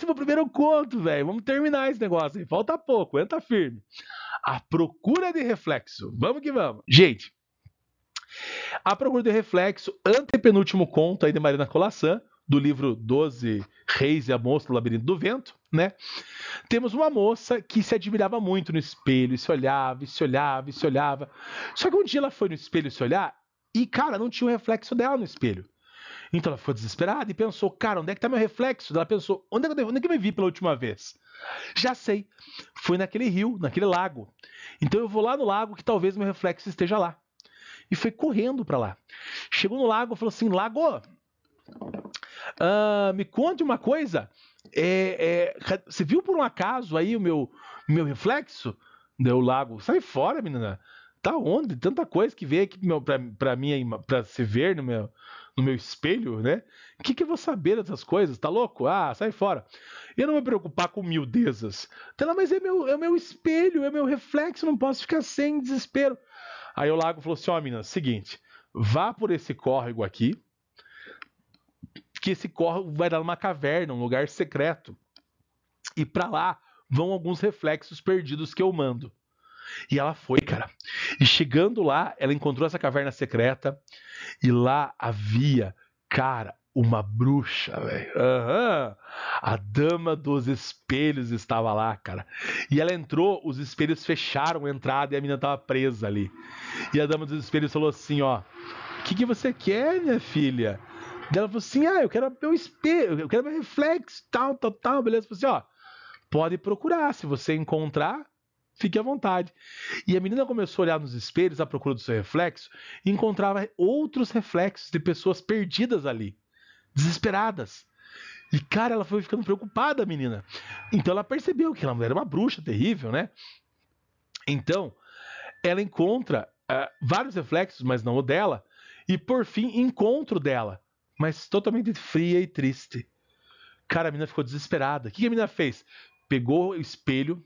décimo primeiro conto, velho. Vamos terminar esse negócio aí. Falta pouco, entra firme. A procura de reflexo. Vamos que vamos. Gente, a procura de reflexo, antepenúltimo conto aí de Marina Colassan, do livro 12 Reis e a Moça do Labirinto do Vento, né? Temos uma moça que se admirava muito no espelho, e se olhava, e se olhava, e se olhava. Só que um dia ela foi no espelho se olhar e, cara, não tinha o um reflexo dela no espelho. Então ela ficou desesperada e pensou: cara, onde é que tá meu reflexo? Ela pensou: onde é que eu, onde é que eu me vi pela última vez? Já sei, foi naquele rio, naquele lago. Então eu vou lá no lago que talvez meu reflexo esteja lá. E foi correndo para lá. Chegou no lago e falou assim: Lago, uh, me conte uma coisa. É, é, você viu por um acaso aí o meu, meu reflexo? Deu o lago, sai fora, menina tá onde? Tanta coisa que veio aqui para pra, pra, se ver no meu, no meu espelho, né? O que, que eu vou saber dessas coisas? Tá louco? Ah, sai fora. Eu não vou me preocupar com miudezas. Tá então, lá, mas é meu, é meu espelho, é meu reflexo, não posso ficar sem desespero. Aí o Lago falou assim: ó, oh, menina, seguinte, vá por esse córrego aqui, que esse córrego vai dar uma caverna, um lugar secreto. E para lá vão alguns reflexos perdidos que eu mando. E ela foi, cara. E chegando lá, ela encontrou essa caverna secreta e lá havia, cara, uma bruxa, velho. Uhum. A dama dos espelhos estava lá, cara. E ela entrou, os espelhos fecharam a entrada e a menina estava presa ali. E a dama dos espelhos falou assim, ó: "O que, que você quer, minha filha?" Ela falou assim: "Ah, eu quero meu espelho, eu quero meu reflexo, tal, tal, tal". Beleza, falou assim, ó: "Pode procurar, se você encontrar, fique à vontade. E a menina começou a olhar nos espelhos à procura do seu reflexo e encontrava outros reflexos de pessoas perdidas ali, desesperadas. E, cara, ela foi ficando preocupada, a menina. Então ela percebeu que ela era uma bruxa terrível, né? Então, ela encontra uh, vários reflexos, mas não o dela, e por fim encontra o dela, mas totalmente fria e triste. Cara, a menina ficou desesperada. O que a menina fez? Pegou o espelho,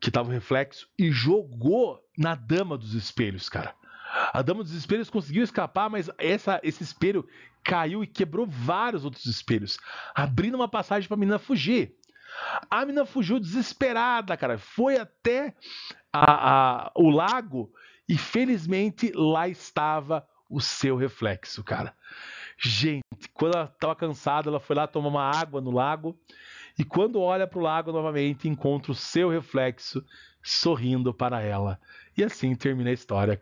que tava o reflexo, e jogou na dama dos espelhos, cara. A dama dos espelhos conseguiu escapar, mas essa, esse espelho caiu e quebrou vários outros espelhos, abrindo uma passagem para a menina fugir. A menina fugiu desesperada, cara. Foi até a, a, o lago e felizmente lá estava o seu reflexo, cara. Gente, quando ela estava cansada, ela foi lá tomar uma água no lago e quando olha para o lago novamente, encontra o seu reflexo sorrindo para ela. E assim termina a história.